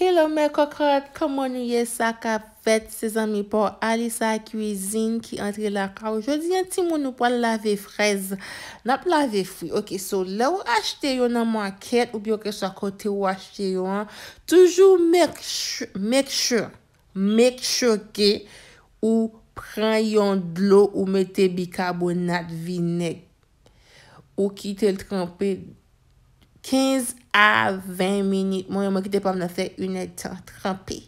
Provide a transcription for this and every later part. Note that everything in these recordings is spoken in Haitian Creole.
Hello men kokorat, kaman nou ye sa ka fet? Sezan mi po, Alisa Kuisine ki entre la ka. Oje di yon timou nou po lave frez, nap lave fwi. Ok, so la ou achete yon nan manket, ou byo ke sa kote ou achete yon. Toujou mek shokke ou pre yon dlo ou mete bikabonat vinek. Ou ki tel trompe... 15 a 20 minit mwen yon mwen ki depan mwen fè yon etan trampè.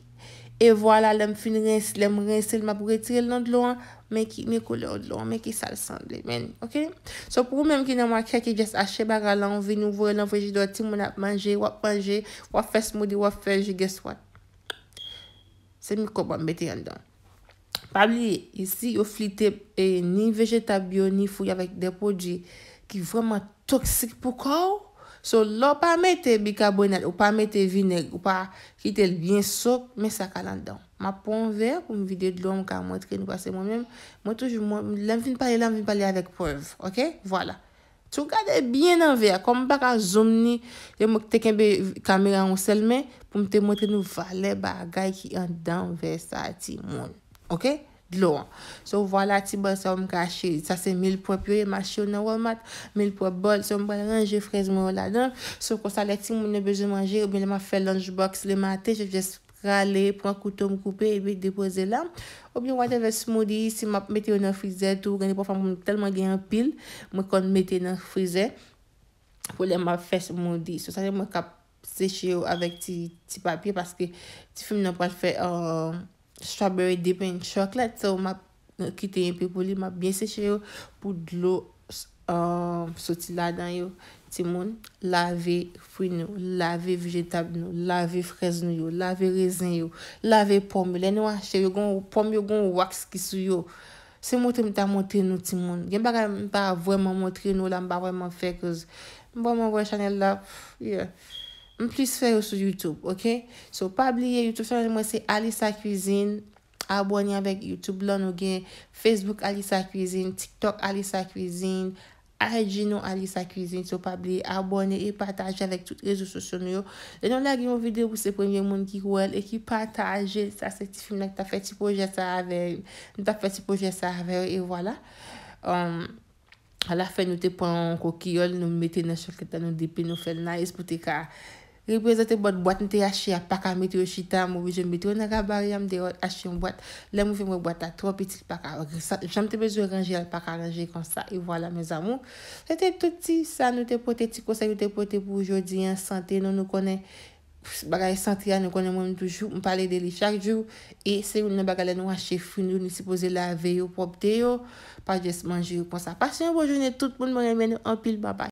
E voilà, lèm fin rensel, lèm rensel, mwen pou retire lèm d'louan, mwen ki mè kou lèm d'louan, mwen ki sal san dè men, ok? So pou mè mwen ki nè mwen kèk ki jès ache baralan, vè nou vò, lèm fè jidò, ti mwen ap manje, wap manje, wap fè smodi, wap fè jidò, guess what? Se mè kòp wè mwen bete yon don. Pabli, yon flite ni vejetabyo, ni fouy avèk depo di ki vèman toksik pou kòw. So, lò pa mette bikabonel ou pa mette vineg ou pa kitel bien sok, men sa kalan dan. Ma pon ver pou m vide dlon ka mwetre nou kwa se mwen men. Mwen touj mwen, lèm vin pale, lèm vin pale avèk poev. Ok? Vwala. Sou gade bien nan ver. Kom m baka zoom ni, lèm m teke mbe kamera ou selme pou m te mwetre nou vale bagay ki an dan ve sa ti mwen. Ok? Dlo an. So, wala ti bol sa oum kache. Sa se mil po pyo. E ma chou nan waman. Mil po bol. So, wala range fraz moun la nan. So, kon sa leti moun ne beze manje. Ou bi la ma fe lunchbox. Le mate. Je fje strale. Pwa koutou mou koupe. E bi depoze la. Ou bi wane ve smoothie. Si m ap meti ou nan frizet. Ou geni po fam moun telman gen apil. M kon meti nan frizet. Po le ma fes smoothie. So, sa le m wane kap se chou avèk ti papye. Paske ti fèm nan pral fè a... Euh, Strawberry dipen choklet se ou ma euh, kite yon pepoli Ma beseche yo pou dlo euh, soti la dan yo Ti moun lave fwi nou Lave vijetab nou Lave frez nou yo Lave rezen yo Lave pomme Lene wache yo Pomme yo goun waks ki sou yo Se mouti mta mouti nou ti moun Gen ba avoyman mouti nou la Mba avoyman fekouz Mba avoyman chanel la Yeah Mplis fè yo sou YouTube, ok? So, pabliye YouTube. So, mwen se Alisa Krizin. Abonye avèk YouTube lò nou gen. Facebook Alisa Krizin. TikTok Alisa Krizin. IG nou Alisa Krizin. So, pabliye abonye e pataje avèk tout rezo sosyo nou yo. E nou lag yon videyo pou se pwemye moun ki wèl. E ki pataje sa se ti film lèk ta fè ti poje sa avèk. Nou ta fè ti poje sa avèk. E wòla. Um, ala fè nou te pon kouki yòl. Nou mette nan sol ketan nou depi. Nou fè nan es pwote ka... Represente bot bot nte yache a paka metro chita, mou vijen metro naga bari, amde yo yache yon bot. La mou vime yon bot a tro piti paka. Jante bezou ranger yon paka ranger kon sa. E voilà, mèz amou. Se te touti sa nou te pote ti konsa, nou te pote pou jodi, yon sante, nou nou kone. Bagay sante ya, nou kone moun toujou, mou pale de li chak djou. E se yon nou bagale nou yache founou, nou se pose la veyo, popte yo. Pajes manjou, pon sa. Pase yon bojounet, tout moun moun remen nou anpil babay.